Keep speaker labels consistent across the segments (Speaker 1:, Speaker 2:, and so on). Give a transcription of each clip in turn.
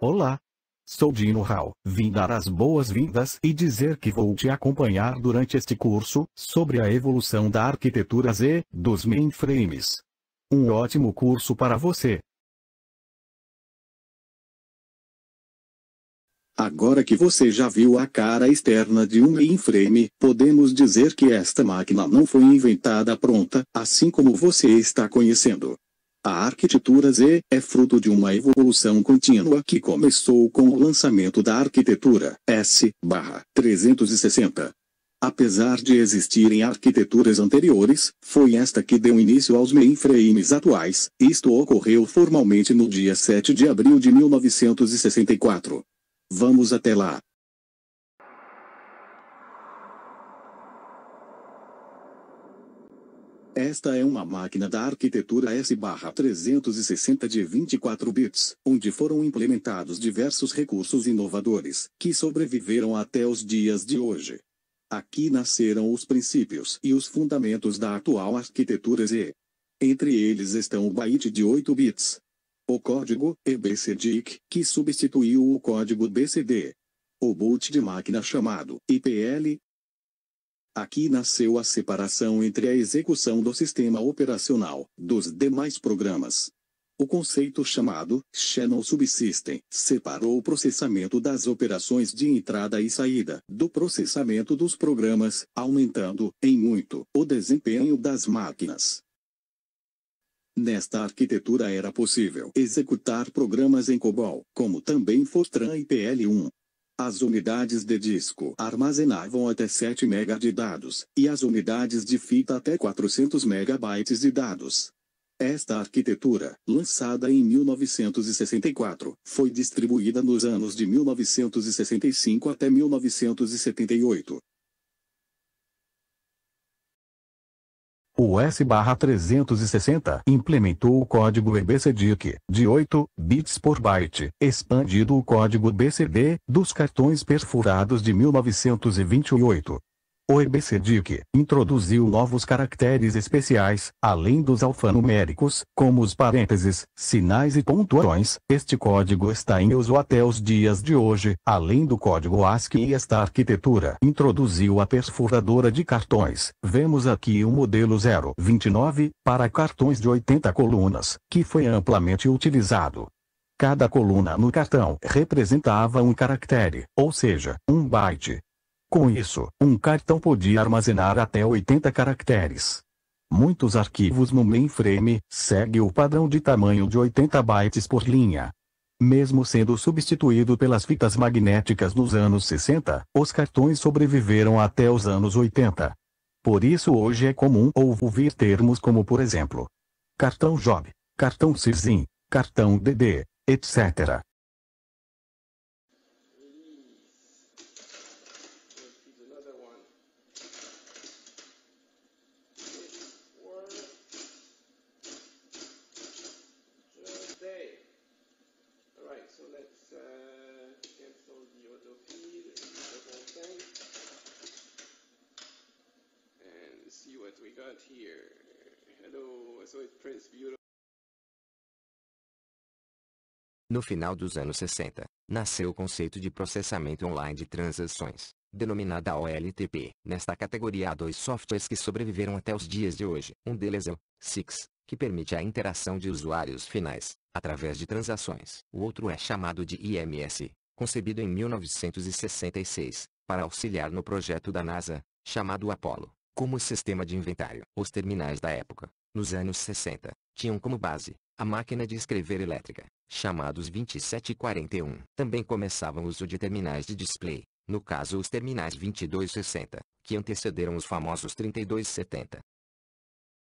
Speaker 1: Olá! Sou Dino Hall, vim dar as boas-vindas e dizer que vou te acompanhar durante este curso, sobre a evolução da arquitetura Z, dos mainframes. Um ótimo curso para você! Agora que você já viu a cara externa de um mainframe, podemos dizer que esta máquina não foi inventada pronta, assim como você está conhecendo. A arquitetura Z é fruto de uma evolução contínua que começou com o lançamento da arquitetura S/360. Apesar de existirem arquiteturas anteriores, foi esta que deu início aos mainframes atuais, isto ocorreu formalmente no dia 7 de abril de 1964. Vamos até lá. Esta é uma máquina da arquitetura S-360 de 24 bits, onde foram implementados diversos recursos inovadores, que sobreviveram até os dias de hoje. Aqui nasceram os princípios e os fundamentos da atual arquitetura Z. Entre eles estão o byte de 8 bits. O código EBCDIC, que substituiu o código BCD. O boot de máquina chamado IPL, Aqui nasceu a separação entre a execução do sistema operacional, dos demais programas. O conceito chamado Channel Subsystem separou o processamento das operações de entrada e saída do processamento dos programas, aumentando, em muito, o desempenho das máquinas. Nesta arquitetura era possível executar programas em COBOL, como também Fortran e PL1, as unidades de disco armazenavam até 7 MB de dados, e as unidades de fita até 400 MB de dados. Esta arquitetura, lançada em 1964, foi distribuída nos anos de 1965 até 1978. O S-360 implementou o código EBCDIC, de 8 bits por byte, expandido o código BCD, dos cartões perfurados de 1928. O EBCDIC introduziu novos caracteres especiais, além dos alfanuméricos, como os parênteses, sinais e pontuações. Este código está em uso até os dias de hoje, além do código ASCII. Esta arquitetura introduziu a perfuradora de cartões. Vemos aqui o modelo 029 para cartões de 80 colunas, que foi amplamente utilizado. Cada coluna no cartão representava um caractere, ou seja, um byte, com isso, um cartão podia armazenar até 80 caracteres. Muitos arquivos no mainframe seguem o padrão de tamanho de 80 bytes por linha. Mesmo sendo substituído pelas fitas magnéticas nos anos 60, os cartões sobreviveram até os anos 80. Por isso hoje é comum ouvir termos como por exemplo, cartão Job, cartão Cisim, cartão DD, etc. we got here? Hello, so beautiful.
Speaker 2: No final dos anos 60, nasceu o conceito de processamento online de transações, denominada OLTP. Nesta categoria há dois softwares que sobreviveram até os dias de hoje. Um deles é o Six, que permite a interação de usuários finais, através de transações. O outro é chamado de IMS, concebido em 1966, para auxiliar no projeto da NASA, chamado Apollo como sistema de inventário. Os terminais da época, nos anos 60, tinham como base a máquina de escrever elétrica, chamados 2741. Também começavam o uso de terminais de display, no caso os terminais 2260, que antecederam os famosos 3270.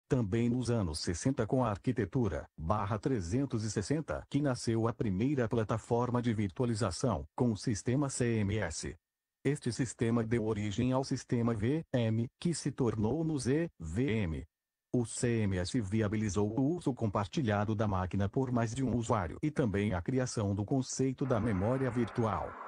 Speaker 1: Também nos anos 60 com a arquitetura, barra 360, que nasceu a primeira plataforma de virtualização, com o sistema CMS, este sistema deu origem ao sistema VM, que se tornou no ZVM. O CMS viabilizou o uso compartilhado da máquina por mais de um usuário e também a criação do conceito da
Speaker 2: memória virtual.